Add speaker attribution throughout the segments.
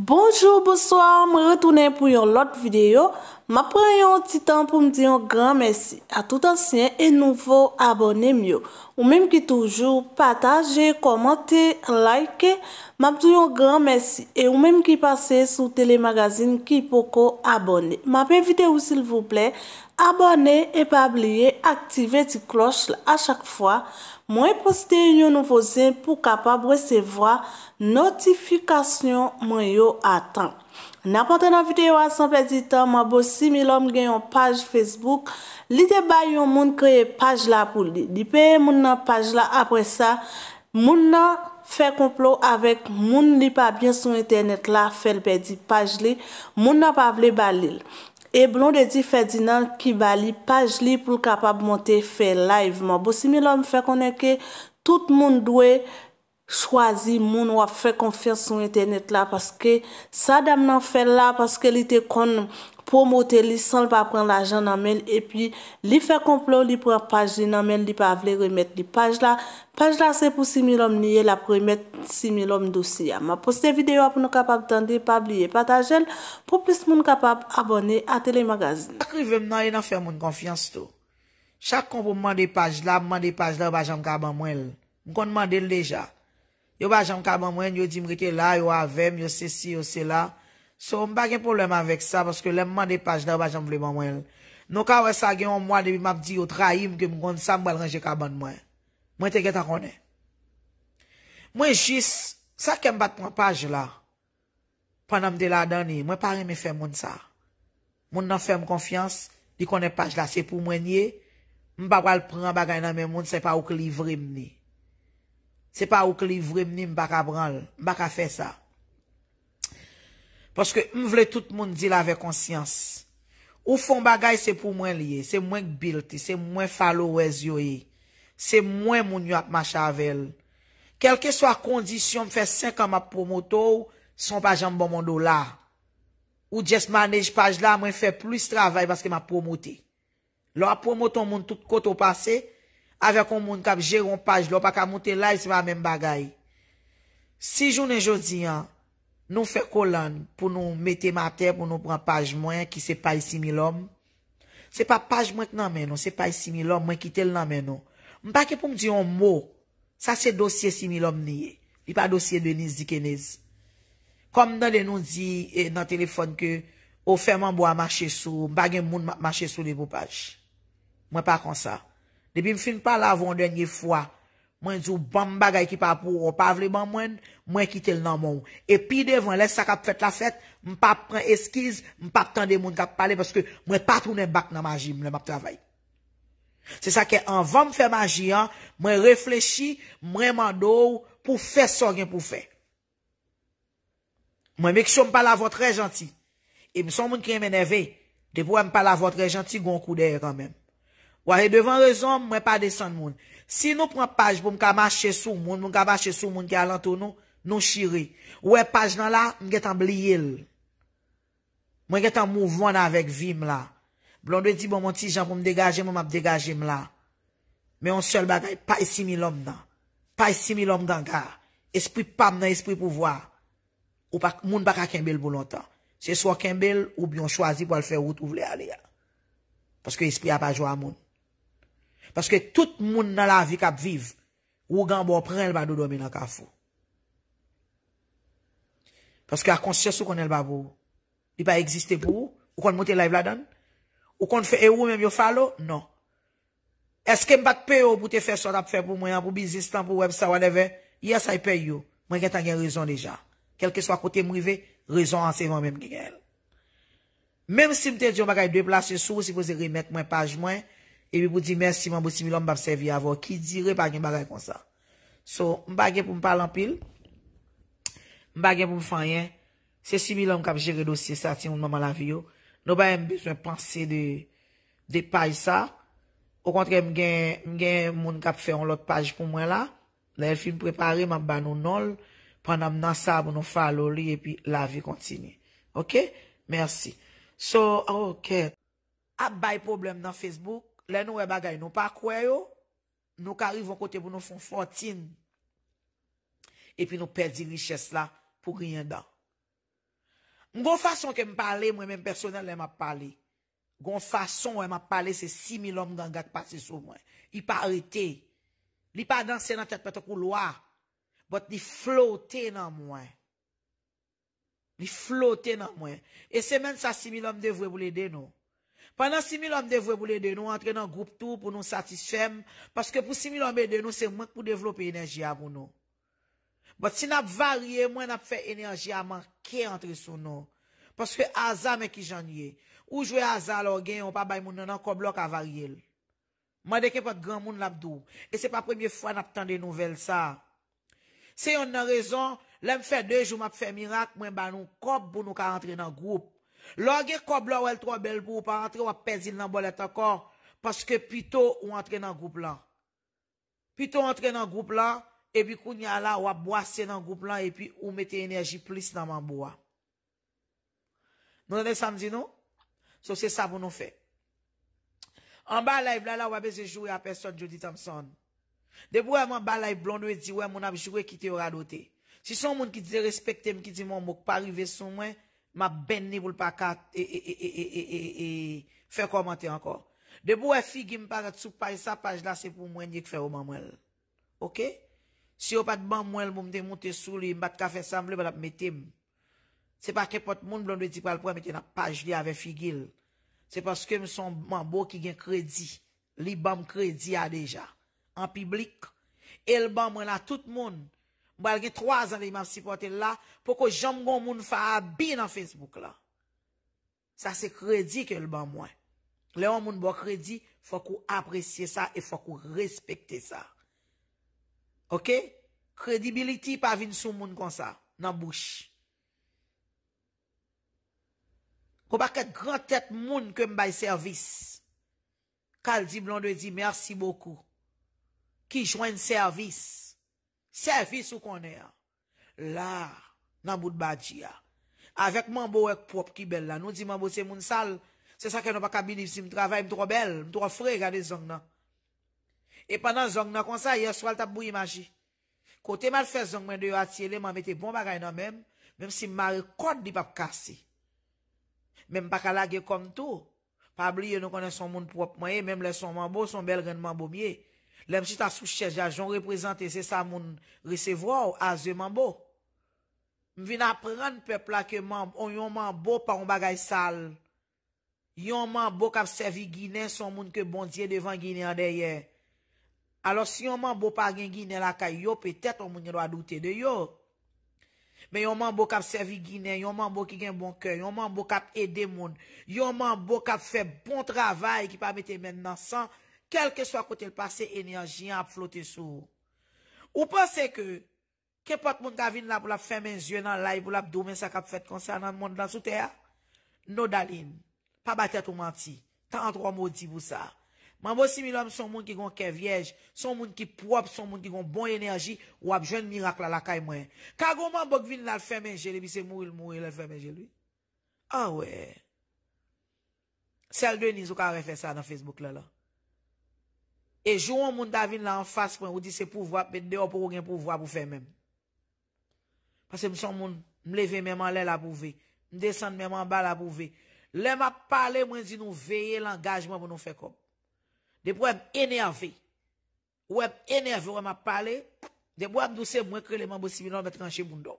Speaker 1: Bonjour, bonsoir, me retoune pou yon lot videyo. Ma pre yon titan pou m diyon gran mersi. A tout an syen, e nouvo abone myo. Ou mem ki toujou pataje, komante, like. Ma m diyon gran mersi. E ou mem ki pase sou telemagazine ki poko abone. Ma pe videyo sil voupley. Abone, epableye, aktive ti kloche la a chak fwa. Mwen eposte yon nouvo zin pou kapab wesevwa notifikasyon mwen yo atan. N apote nan videyo a san pe di tan, mwen bo si mil om gen yon page Facebook. Li te bay yon moun kreye page la pou li. Li pe moun nan page la apre sa, moun nan fe komplo avèk moun li pa bien son internet la fel pe di page li. Moun nan pa vle balil. E blon de di Ferdinand ki bali paj li pou kapab monte fe live man. Bo si mi lòm fe konen ke tout moun dwe chwazi moun wafek konfer son internet la. Paske sa dam nan fe la paske li te konen. pou motè li san l pa pran l ajan nan men, e pi li fè komplo, li pran paj nan men, li pa vle remèt li paj la. Paj la se pou 6.000 om niye, la pou remèt 6.000 om dosi ya. Ma poste videyo ap nou kapap tande, pa blie patajel, pou plis moun kapap abone
Speaker 2: a telemagazin. Akrive m nan, yon an fè moun konfians to. Chak kon pou mande paj la, mande paj la, wajan kaban mwen l. M kon mande l deja. Yo wajan kaban mwen, yo di mrike la, yo avem, yo se si, yo se la. So, m bagen pou lèman vek sa, paske lèman de paj nan wajan m vleman wèl. Nou ka wè sa gen yon mwa, debi m ap di yon trahim, ke m kon sa m wèl renje ka ban mwen. Mwen te gen ta konen. Mwen jis, sa ke m bat mwen paj la, pandan m de la dani, mwen pari m fè moun sa. Moun nan fè m konfians, di konen paj la, se pou mwen ye, m bagal pran bagay nan mwen moun, se pa wak li vremeni. Se pa wak li vremeni m baka branl, m baka fè sa. Paske m vle tout moun di la ve konsyans. Ou fon bagay se pou mwen liye. Se mwen k bilte. Se mwen falo weziyo ye. Se mwen moun yon ap ma chavelle. Kelke swa kondisyon m fe 5 an ma promotou. Son pa jan m bon moun do la. Ou just manage paj la mwen fe plis travay. Paske ma promote. Lo a promoton moun tout koto pase. A ve kon moun kap jeron paj. Lo pa ka monte la se mwen m bagay. Si jounen jodi an. Nou fe kolan pou nou mette mater pou nou pran page mwen ki se paye 6.000 om. Se pa page mwen nan men nou, se paye 6.000 om, mwen ki tel nan men nou. Mwen pa ke pou mdi yon mou, sa se dosye 6.000 om niye. Li pa dosye de niz dike niz. Kom nan de nou di eh, nan telefon ke, ou fèman bo a mache sou, mwen pa gen moun mache sou li pou page. Mwen pa kon sa. Depi m film pa la avon denye fwa. Mwen djou bamba gaye ki pa pou ou pavle ban mwen, mwen kite l nan moun. E pi devon lese sa kap fet la fet, mwen pa pren eskiz, mwen pa tende moun kap pale, pweske mwen patounen bak nan maji, mwen ap travay. Se sa ke anvan mwen fe maji an, mwen reflechi, mwen mandou pou fe so gen pou fe. Mwen mwen kishon mwen pala vòt rejanti, e mwen son moun ki meneve, de pou mwen pala vòt rejanti gon kou deran menm. Ou a he devan rezon, mwen pa desan moun. Si nou pran paj pou mkama chesou moun, mwen kama chesou moun ki alantou nou, nou shiri. Ou e paj nan la, mwen getan bliyele. Mwen getan mouvwana vek vim la. Blon de di bon mwen ti jan pou mdegaje, mwen mapdegaje mla. Men yon sol bagay, pa esimi lom nan. Pa esimi lom dan ka. Esprit pa mnen, esprit pou vwa. Ou moun baka kembel pou lontan. Se swa kembel, ou biyon chwazi pou alfe wout ou vle ale ya. Paske esprit apajwa moun. Paske tout moun nan la vi kap viv. Ou gan bo prel badou do mi nan ka fo. Paske a konsyes ou konel babou. Di pa existe pou. Ou kon moun te laiv la dan. Ou kon fe e ou men yo falo. Non. Eske mbak pe yo pou te fe sot ap fe pou mwen. An pou bizis, an pou web, sa waneve. Yes, ay pe yo. Mwen gen tan gen rezon deja. Kelke so akote mri ve. Rezon an se yon men gen gen. Mem si mte di yo bagay de plasye sou. Si pou se rimek mwen page mwen. Epi pou di mersi man pou simi lom bap sevi avon. Ki dire pa gen bagay kon sa. So, m bagay pou m palan pil. M bagay pou m fanyen. Se simi lom kap jere dosye sa ti moun maman lavi yo. Nou ba yon biswen panse de pay sa. Ou kontre m gen moun kap fe yon lot page pou mwen la. La yon film prepari, m ap ban nou nol. Pwennan m nan sa pou nou falo li epi lavi kontini. Ok? Mersi. So, ok. Ap bay problem nan Facebook. Lè nou e bagay nou pa kwe yo, nou karivon kote pou nou fon fontin. E pi nou perdi liches la pou riyen dan. Mgon fason ke m pale, mwen men personel lè m a pale. Mgon fason wè m a pale se simil om gen gade pase sou mwen. I pa arite. Li pa dansen nan tet pata kou loa. Bot li flote nan mwen. Li flote nan mwen. E se men sa simil om devwe pou lede nou. Panan 6.000 om devwe boule de nou, entre nan goup tou pou nou satisfem. Paske pou 6.000 om be de nou, se mwen pou devlope enerji a pou nou. Bat si nap varye, mwen ap fe enerji a manke entre sou nou. Paske aza men ki janye. Ou jwe aza, lor gen, ou pa bay moun nanan, kob lo ka varye. Mwen deke pat gran moun labdou. E se pa premiye fwa nap tende nouvel sa. Se yon nan rezon, lem fe dejou map fe mirak, mwen ban nou kob pou nou ka entre nan goup. Lòge kob lò wèl tò wèl pou ou pa rentre wèl pezil nan bolet akor, paske pito ou antre nan goup lan. Pito ou antre nan goup lan, epi koun ya la wèl boase nan goup lan, epi ou mette enerji plis nan man bouwa. Non ane samdi nou? Sò se sa wèl nou fè. An ba live lè la wèl bezè jouè aperson Jody Thompson. De pou wèl man ba live blonde wèl di wèl moun apjouè kite wèl radote. Si son moun ki di respektèm ki di moun mouk pa rive sou mwen, ma ben ni pou l pa kat e, e, e, e fè komante anko. De pou wè figi m pa gwa t sou pay sa paj la, se pou mwen ye k fè ou mam wèl. Ok? Se ou pak mam wèl mwèl mwèl de mwote sou li, mbat ka fè samble pat ap metim. Se pa ke pot moun blon de di pal pwen me te na paj li avè figi l. Se paske m son mam wèl ki gen kredi, li bam kredi a deja. An piblik. El bam wèla tout moun. Bo alge 3 an im ap sipote la... Poko jom goun moun faha bin an Facebook la... Sa se kredi ke l ban mwen... Le yon moun bo kredi... Fok ou apresye sa... E fok ou respekte sa... Ok... Kredibility pa vin sou moun konsa... Nan bouch... Ko baka kran tet moun ke mbay servis... Kal di blon de di... Mersi bokou... Ki jwen servis... Serfis ou konè a. La, nan bout badji a. Avek mambou ek prop ki bel la. Nou di mambou se moun sal. Se sa ke nou pa kabini si m travay m tro bel. M tro fre gade zong nan. E panan zong nan konsa, ye swal tap bou imaji. Kote mal fè zong mè de yo atyele, m amete bon bagay nan mèm. Mèm si m marikot di pap kasi. Mèm pa kalage kon tou. Pabli yo nou konè son moun prop mwenye. Mèm lè son mambou, son bel renman mambou mye. Lem si ta souchejajon reprezentese sa moun resevwa ou aze mambou. M vin apren pepla ke mambou, yon mambou pa mbagay sal. Yon mambou kap servi Gine son moun ke bondye devan Gine adeyen. Alo si yon mambou pa gen Gine lakay yo, petet o moun yon wadoute de yo. Men yon mambou kap servi Gine, yon mambou ki gen bonkoy, yon mambou kap ede moun. Yon mambou kap fe bon travay ki pa mette men nan san. Kelke so akote l'pase enerji an ap flote sou. Ah ou pase ke, ke pot moun ka vin la pou la femen zye nan la, pou la doumen sa kap fet konsan nan moun dan sou te a? No dalin. Pa ba tete ou manti. Tan an tro moun di bou sa. Man bo simi lom son moun ki gon ke viej, son moun ki prop, son moun ki gon bon enerji, wap jen mirak la lakay mwen. Ka goman bok vin la femen zye li, mi se mou il mou il la femen zye li? An we. Sel dweni sou ka refen sa nan Facebook la la. E joun moun davin la an fas pou an ou di se pou vwa, pe de ou pou gen pou vwa pou fè men. Pase m son moun m leve men man lè la pou vwe. M desen men man ba la pou vwe. Lè m ap pale mwen di nou veye l'angajman pou nou fè kom. De pou m enerve. Ou m enerve ou m ap pale, de pou m douse mwen kreleman bo similon betranche moun do.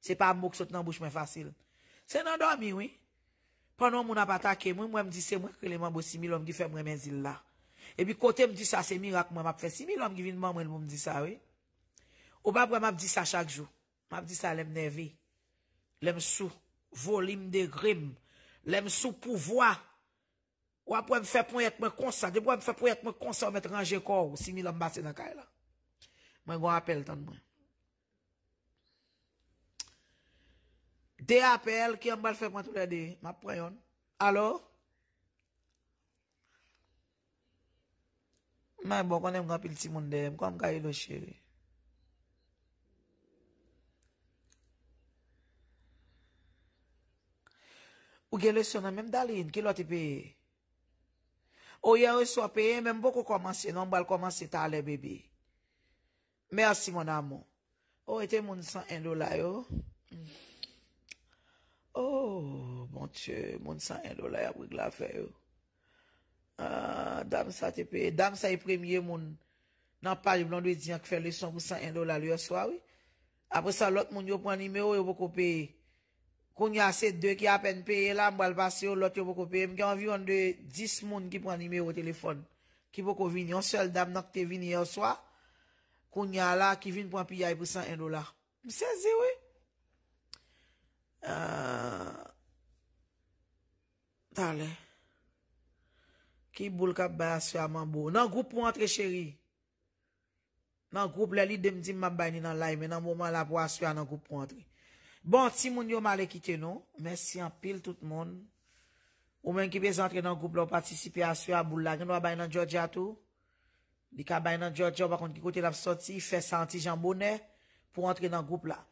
Speaker 2: Se pa m mouk sot nan bouch mwen fasil. Se nan do mi wè. Pono moun ap atake mwen, mwen m dise mwen kreleman bo similon, mwen m di fè mwen men zil la. Ebi kote mdi sa se mirak mwen mapre. Simi lom givin mwen mwen mwen mdi sa we. Ou bab wè mwap di sa chak jou. Mwap di sa lem nevi. Lem sou. Volim de grim. Lem sou pou vwa. Wap wè mwap fè pou yèk mwen konsa. Debo wè mwap fè pou yèk mwen konsa wèm et ranger kor. Simi lom basen akay la. Mwen gwa apel tan mwen. De apel ki yon bal fèk mwen tou la de. Mwap preyon. Alo. Mwen bon konen mga pil si moun de, mwen konen mga ilo cheve. Ou gen le sonan menm dalin, ki loti peye. Ou ya ou sopeye, menm boku komanse, non bal komanse ta le bebe. Mersi moun amon. Ou ete moun san endo la yo. Ou, moun san endo la yo, moun san endo la yo. Euh, dam sa te peye. Dam sa e premye moun. Nan pa yon blan dwe diyan ki fè le son pou 100 endola li yo swa wè. Apre sa lot moun yo pou anime yo yo pou ko peye. Koun ya se dwe ki apen peye la mbal pase yo lot yo pou ko peye. Mgen anvi yon dwe 10 moun ki pou anime yo o telefon. Ki pou ko vin yon sol dam nan ki te vin yon swa. Koun ya la ki vin pou an piya yon pou 100 endola. Mse zi wè. Eee... Ta le... Ki boul kap ba aswa man bo. Nan goup pou antre cheri. Nan goup la li dem di mabay ni nan lay. Men nan mouman la pou aswa nan goup pou antre. Bon, ti moun yo male kite nou. Mersi an pil tout moun. Ou men ki bez antre nan goup la ou patisipe aswa a boul la. Gen wabay nan Giorgia tou. Di ka bay nan Giorgia wakon ki kote la pso ti. Fe santi jan bonè. Pou antre nan goup la.